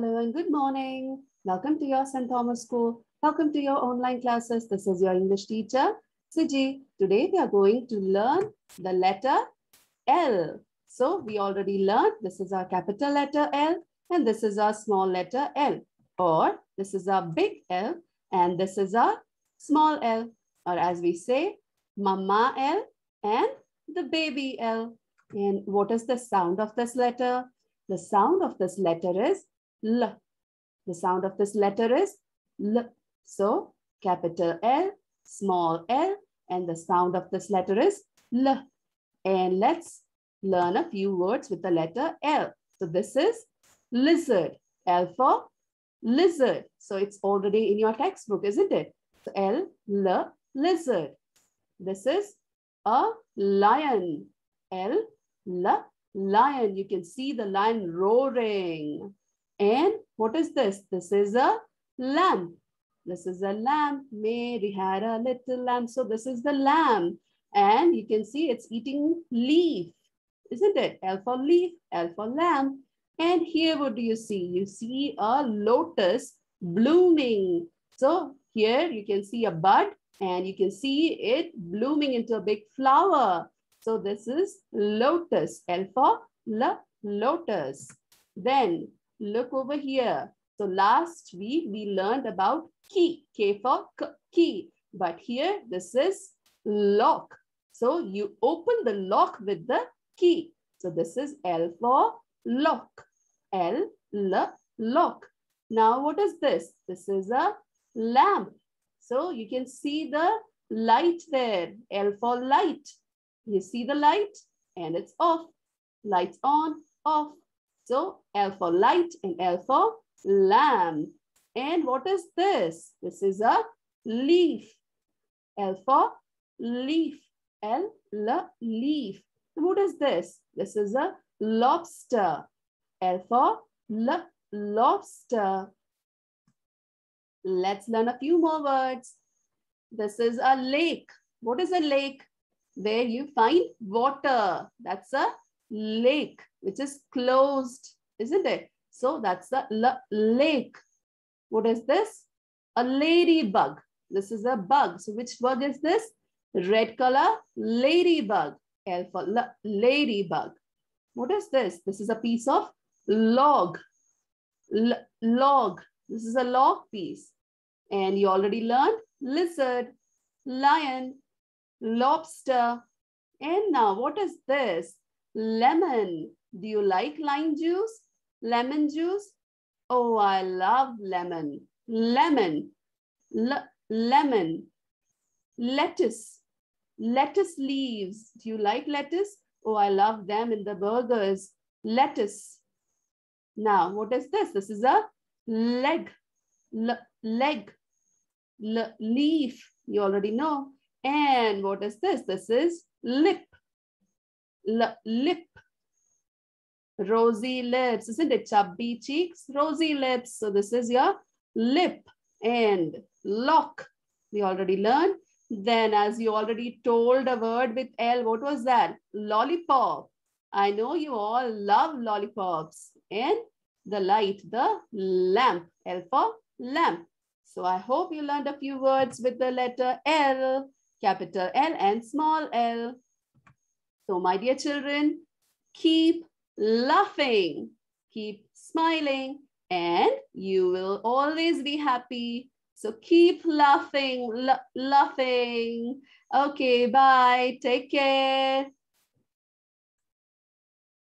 Hello and good morning. Welcome to your St. Thomas School. Welcome to your online classes. This is your English teacher, Siji. Today we are going to learn the letter L. So we already learned this is our capital letter L and this is our small letter L or this is our big L and this is our small L or as we say, mama L and the baby L. And what is the sound of this letter? The sound of this letter is L. The sound of this letter is L. So capital L, small l, and the sound of this letter is L. And let's learn a few words with the letter L. So this is lizard. L for lizard. So it's already in your textbook, isn't it? So L, L, lizard. This is a lion. L, L, lion. You can see the lion roaring. And what is this? This is a lamp. This is a lamp. Mary had a little lamb. So this is the lamb, And you can see it's eating leaf, isn't it? L for leaf, L for lamp. And here what do you see? You see a lotus blooming. So here you can see a bud and you can see it blooming into a big flower. So this is lotus, L for lotus. Then Look over here. So last week we learned about key, K for key. But here this is lock. So you open the lock with the key. So this is L for lock. L, L, lock. Now what is this? This is a lamp. So you can see the light there. L for light. You see the light and it's off. Lights on, off. So L for light and L for lamb. And what is this? This is a leaf. L for leaf. L, L, leaf. what is this? This is a lobster. L for L, lobster. Let's learn a few more words. This is a lake. What is a lake? Where you find water. That's a lake, which is closed, isn't it? So that's the lake. What is this? A ladybug. This is a bug. So which bug is this? Red color, ladybug. L for ladybug. What is this? This is a piece of log. L log. This is a log piece. And you already learned lizard, lion, lobster. And now what is this? Lemon. Do you like lime juice? Lemon juice? Oh, I love lemon. Lemon. Le lemon. Lettuce. Lettuce leaves. Do you like lettuce? Oh, I love them in the burgers. Lettuce. Now, what is this? This is a leg. leg. leaf. You already know. And what is this? This is lip lip, rosy lips, isn't it? Chubby cheeks, rosy lips. So this is your lip and lock. We already learned. Then as you already told a word with L, what was that? Lollipop. I know you all love lollipops. And the light, the lamp. L for lamp. So I hope you learned a few words with the letter L, capital L and small l. So my dear children, keep laughing, keep smiling, and you will always be happy. So keep laughing, laughing. Okay, bye. Take care.